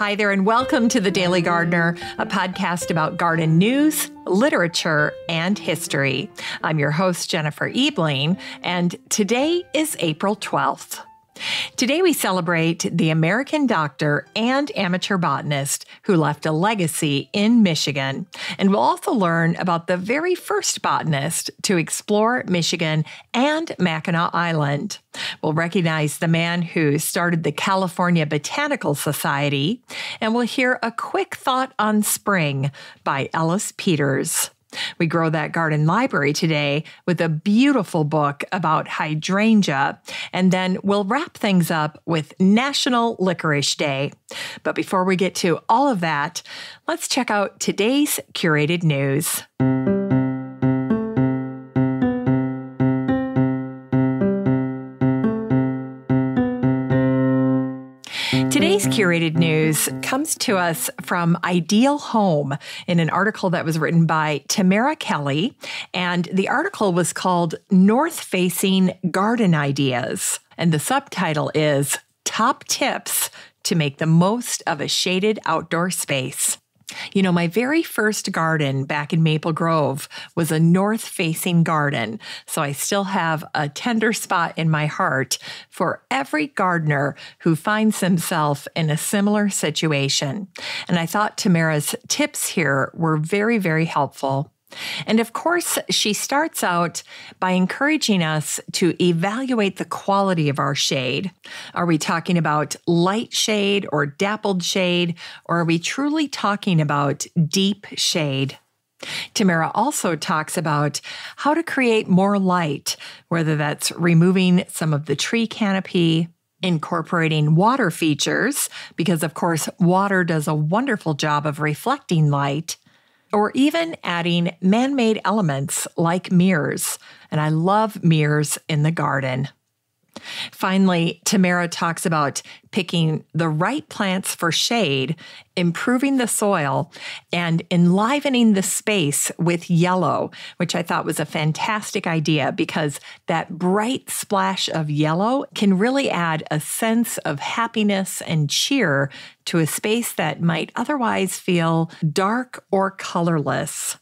Hi there, and welcome to The Daily Gardener, a podcast about garden news, literature, and history. I'm your host, Jennifer Ebling, and today is April 12th. Today, we celebrate the American doctor and amateur botanist who left a legacy in Michigan. And we'll also learn about the very first botanist to explore Michigan and Mackinac Island. We'll recognize the man who started the California Botanical Society, and we'll hear a quick thought on spring by Ellis Peters. We grow that garden library today with a beautiful book about hydrangea, and then we'll wrap things up with National Licorice Day. But before we get to all of that, let's check out today's curated news. curated mm-hmm. news comes to us from Ideal Home in an article that was written by Tamara Kelly. And the article was called North Facing Garden Ideas. And the subtitle is Top Tips to Make the Most of a Shaded Outdoor Space. You know, my very first garden back in Maple Grove was a north facing garden. So I still have a tender spot in my heart for every gardener who finds himself in a similar situation. And I thought Tamara's tips here were very, very helpful. And of course, she starts out by encouraging us to evaluate the quality of our shade. Are we talking about light shade or dappled shade, or are we truly talking about deep shade? Tamara also talks about how to create more light, whether that's removing some of the tree canopy, incorporating water features, because of course, water does a wonderful job of reflecting light, or even adding man made elements like mirrors. And I love mirrors in the garden. Finally, Tamara talks about picking the right plants for shade, improving the soil, and enlivening the space with yellow, which I thought was a fantastic idea because that bright splash of yellow can really add a sense of happiness and cheer to a space that might otherwise feel dark or colorless.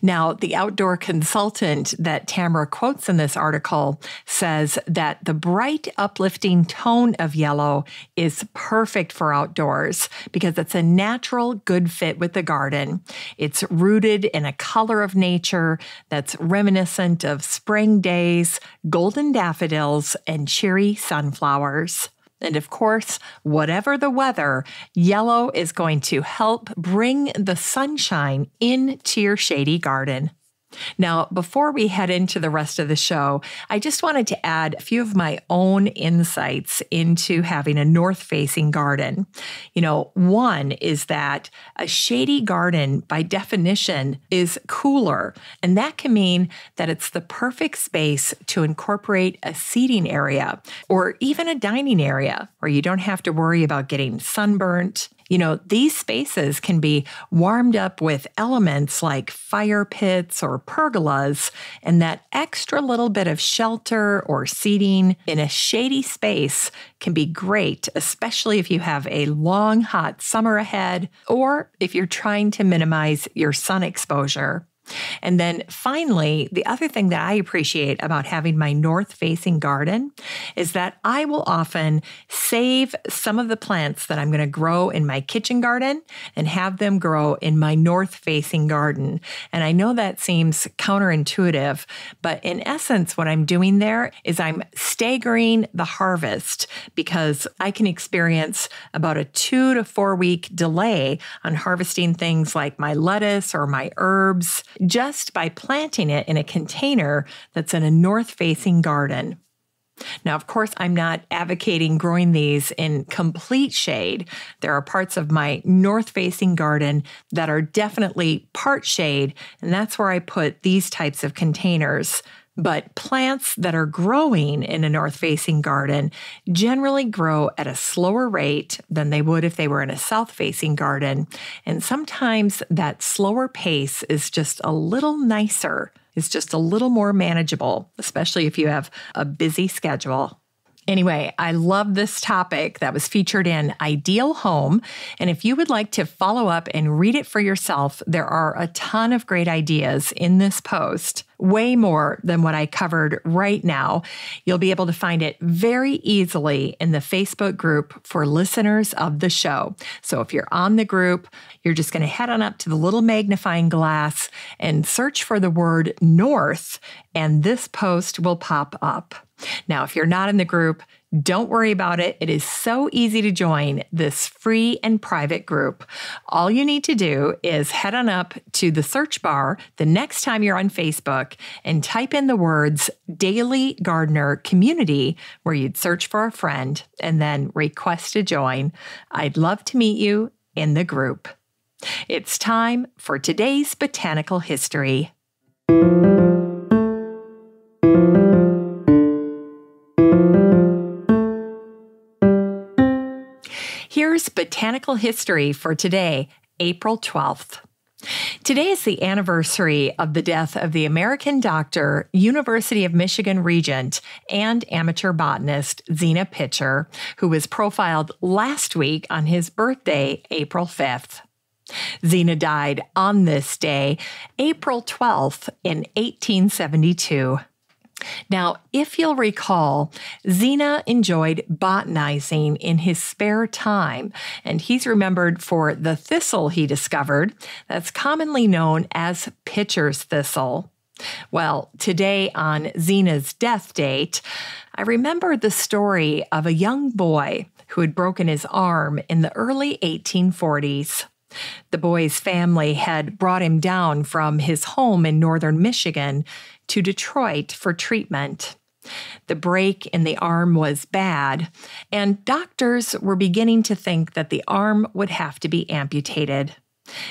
Now, the outdoor consultant that Tamara quotes in this article says that the bright, uplifting tone of yellow is perfect for outdoors because it's a natural, good fit with the garden. It's rooted in a color of nature that's reminiscent of spring days, golden daffodils, and cheery sunflowers. And of course, whatever the weather, yellow is going to help bring the sunshine into your shady garden. Now, before we head into the rest of the show, I just wanted to add a few of my own insights into having a north facing garden. You know, one is that a shady garden, by definition, is cooler, and that can mean that it's the perfect space to incorporate a seating area or even a dining area where you don't have to worry about getting sunburnt you know, these spaces can be warmed up with elements like fire pits or pergolas, and that extra little bit of shelter or seating in a shady space can be great, especially if you have a long, hot summer ahead or if you're trying to minimize your sun exposure. And then finally, the other thing that I appreciate about having my north facing garden is that I will often save some of the plants that I'm going to grow in my kitchen garden and have them grow in my north facing garden. And I know that seems counterintuitive, but in essence, what I'm doing there is I'm staggering the harvest because I can experience about a two to four week delay on harvesting things like my lettuce or my herbs just by planting it in a container that's in a north facing garden. Now, of course, I'm not advocating growing these in complete shade. There are parts of my north facing garden that are definitely part shade, and that's where I put these types of containers. But plants that are growing in a north facing garden generally grow at a slower rate than they would if they were in a south facing garden. And sometimes that slower pace is just a little nicer, is just a little more manageable, especially if you have a busy schedule. Anyway, I love this topic that was featured in Ideal Home. And if you would like to follow up and read it for yourself, there are a ton of great ideas in this post, way more than what I covered right now. You'll be able to find it very easily in the Facebook group for listeners of the show. So if you're on the group, you're just going to head on up to the little magnifying glass and search for the word North, and this post will pop up. Now, if you're not in the group, don't worry about it. It is so easy to join this free and private group. All you need to do is head on up to the search bar the next time you're on Facebook and type in the words Daily Gardener Community, where you'd search for a friend and then request to join. I'd love to meet you in the group. It's time for today's botanical history. Here's botanical history for today, April 12th. Today is the anniversary of the death of the American doctor, University of Michigan regent, and amateur botanist Zena Pitcher, who was profiled last week on his birthday, April 5th. Zena died on this day, April 12th, in 1872. Now, if you'll recall, Zena enjoyed botanizing in his spare time, and he's remembered for the thistle he discovered that's commonly known as pitcher's thistle. Well, today on Zena's death date, I remembered the story of a young boy who had broken his arm in the early 1840s. The boy's family had brought him down from his home in northern Michigan to Detroit for treatment. The break in the arm was bad, and doctors were beginning to think that the arm would have to be amputated.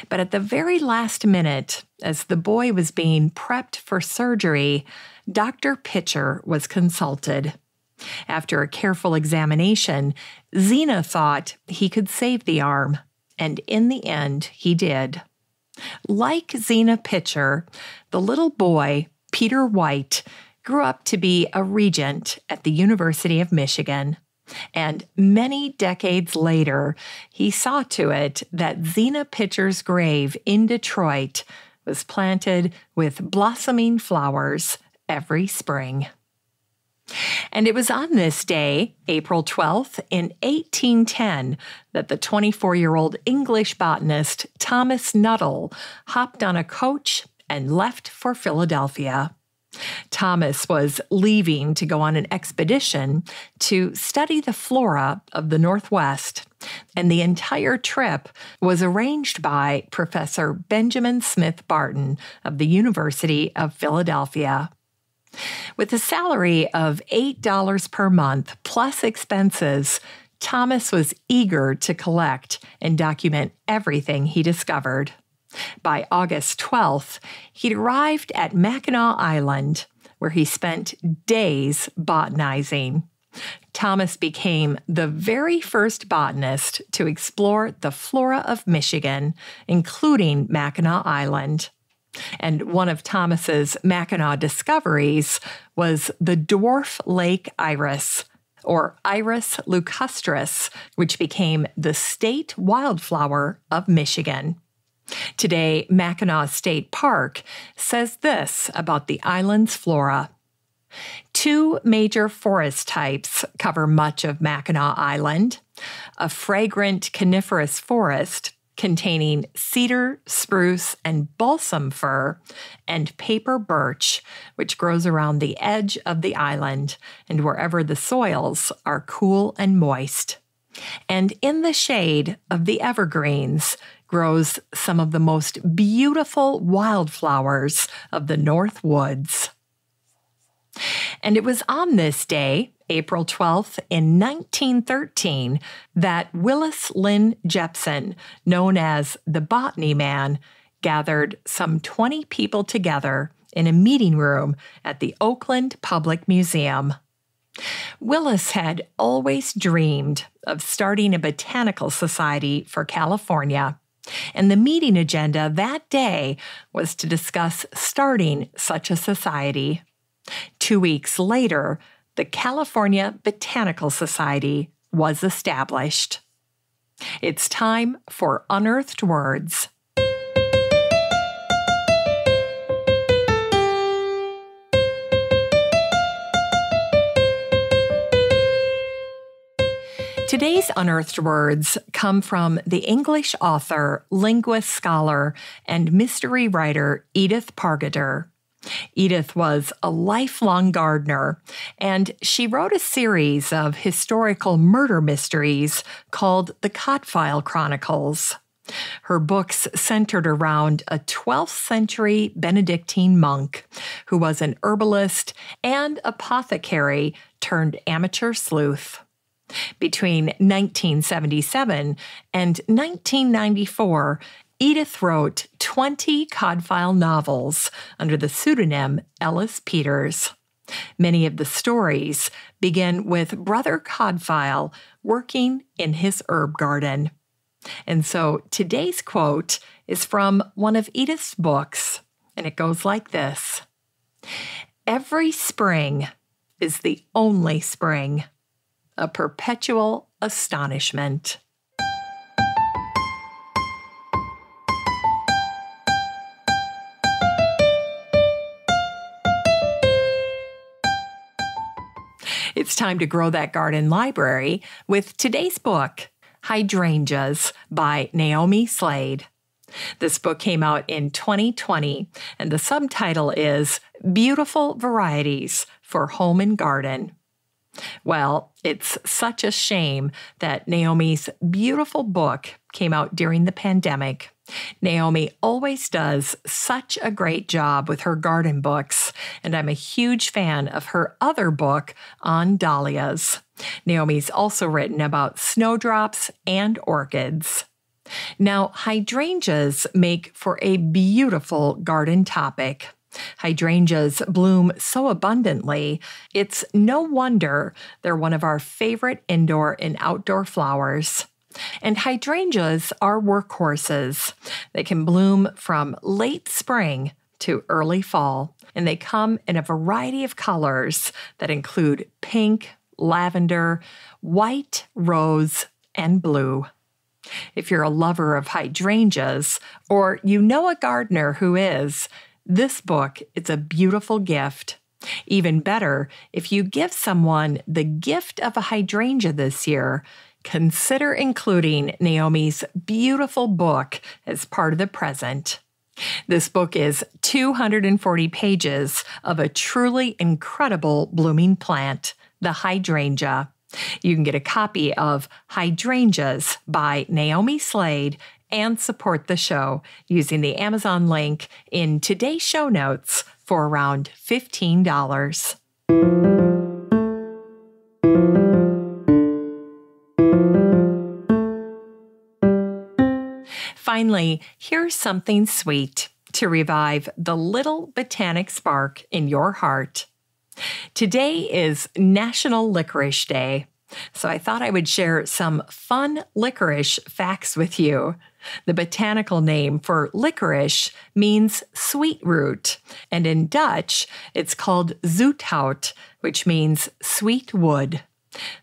But at the very last minute, as the boy was being prepped for surgery, Dr. Pitcher was consulted. After a careful examination, Zena thought he could save the arm, and in the end, he did. Like Zena Pitcher, the little boy Peter White grew up to be a regent at the University of Michigan. And many decades later, he saw to it that Zena Pitcher's grave in Detroit was planted with blossoming flowers every spring. And it was on this day, April 12th, in 1810, that the 24 year old English botanist Thomas Nuttall hopped on a coach and left for Philadelphia. Thomas was leaving to go on an expedition to study the flora of the Northwest, and the entire trip was arranged by Professor Benjamin Smith Barton of the University of Philadelphia. With a salary of $8 per month plus expenses, Thomas was eager to collect and document everything he discovered. By August 12th, he'd arrived at Mackinac Island, where he spent days botanizing. Thomas became the very first botanist to explore the flora of Michigan, including Mackinac Island. And one of Thomas's Mackinac discoveries was the dwarf lake iris, or Iris lucustris, which became the state wildflower of Michigan. Today, Mackinac State Park says this about the island's flora. Two major forest types cover much of Mackinac Island a fragrant coniferous forest containing cedar, spruce, and balsam fir, and paper birch, which grows around the edge of the island and wherever the soils are cool and moist. And in the shade of the evergreens, grows some of the most beautiful wildflowers of the North Woods. And it was on this day, April 12th, in 1913, that Willis Lynn Jepson, known as the Botany Man, gathered some 20 people together in a meeting room at the Oakland Public Museum. Willis had always dreamed of starting a botanical society for California. And the meeting agenda that day was to discuss starting such a society. Two weeks later, the California Botanical Society was established. It's time for Unearthed Words. Today's unearthed words come from the English author, linguist scholar, and mystery writer Edith Pargeter. Edith was a lifelong gardener, and she wrote a series of historical murder mysteries called the Cotfile Chronicles. Her books centered around a 12th century Benedictine monk who was an herbalist and apothecary turned amateur sleuth. Between 1977 and 1994, Edith wrote 20 codfile novels under the pseudonym Ellis Peters. Many of the stories begin with Brother Codfile working in his herb garden. And so today's quote is from one of Edith's books, and it goes like this Every spring is the only spring a perpetual astonishment. It's time to grow that garden library with today's book, Hydrangeas by Naomi Slade. This book came out in 2020, and the subtitle is Beautiful Varieties for Home and Garden. Well, it's such a shame that Naomi's beautiful book came out during the pandemic. Naomi always does such a great job with her garden books, and I'm a huge fan of her other book on dahlias. Naomi's also written about snowdrops and orchids. Now, hydrangeas make for a beautiful garden topic. Hydrangeas bloom so abundantly, it's no wonder they're one of our favorite indoor and outdoor flowers. And hydrangeas are workhorses. They can bloom from late spring to early fall, and they come in a variety of colors that include pink, lavender, white, rose, and blue. If you're a lover of hydrangeas, or you know a gardener who is, this book, it's a beautiful gift. Even better, if you give someone the gift of a hydrangea this year, consider including Naomi's beautiful book as part of the present. This book is 240 pages of a truly incredible blooming plant, the hydrangea. You can get a copy of Hydrangeas by Naomi Slade and support the show using the Amazon link in today's show notes for around $15. Finally, here's something sweet to revive the little botanic spark in your heart. Today is National Licorice Day, so I thought I would share some fun licorice facts with you. The botanical name for licorice means sweet root, and in Dutch, it's called zoethout, which means sweet wood.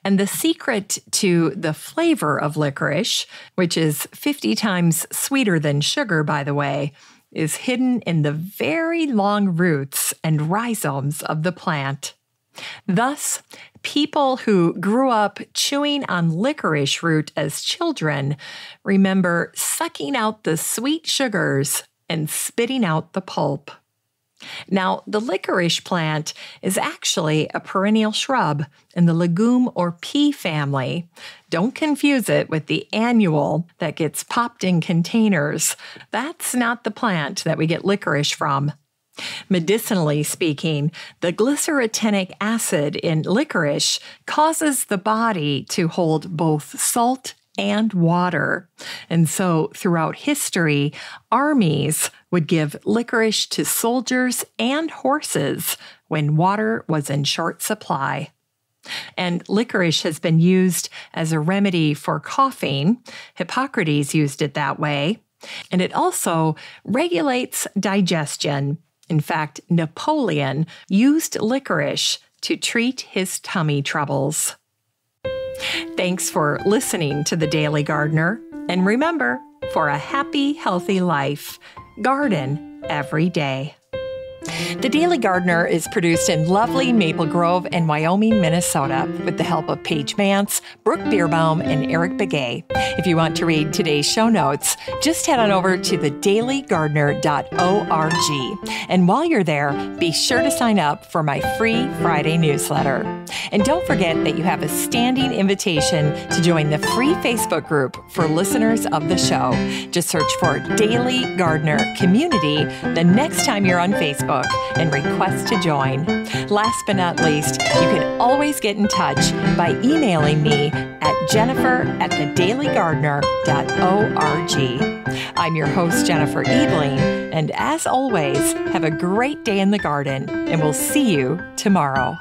And the secret to the flavor of licorice, which is 50 times sweeter than sugar, by the way, is hidden in the very long roots and rhizomes of the plant. Thus, people who grew up chewing on licorice root as children remember sucking out the sweet sugars and spitting out the pulp. Now, the licorice plant is actually a perennial shrub in the legume or pea family. Don't confuse it with the annual that gets popped in containers. That's not the plant that we get licorice from. Medicinally speaking, the glycerotenic acid in licorice causes the body to hold both salt and water. And so, throughout history, armies would give licorice to soldiers and horses when water was in short supply. And licorice has been used as a remedy for coughing. Hippocrates used it that way. And it also regulates digestion in fact, Napoleon used licorice to treat his tummy troubles. Thanks for listening to The Daily Gardener. And remember, for a happy, healthy life, garden every day. The Daily Gardener is produced in lovely Maple Grove in Wyoming, Minnesota, with the help of Paige Mance, Brooke Bierbaum, and Eric Begay. If you want to read today's show notes, just head on over to thedailygardener.org. And while you're there, be sure to sign up for my free Friday newsletter. And don't forget that you have a standing invitation to join the free Facebook group for listeners of the show. Just search for Daily Gardener Community the next time you're on Facebook Facebook and request to join. Last but not least, you can always get in touch by emailing me at jennifer at thedailygardener.org. I'm your host, Jennifer Ebling, and as always, have a great day in the garden, and we'll see you tomorrow.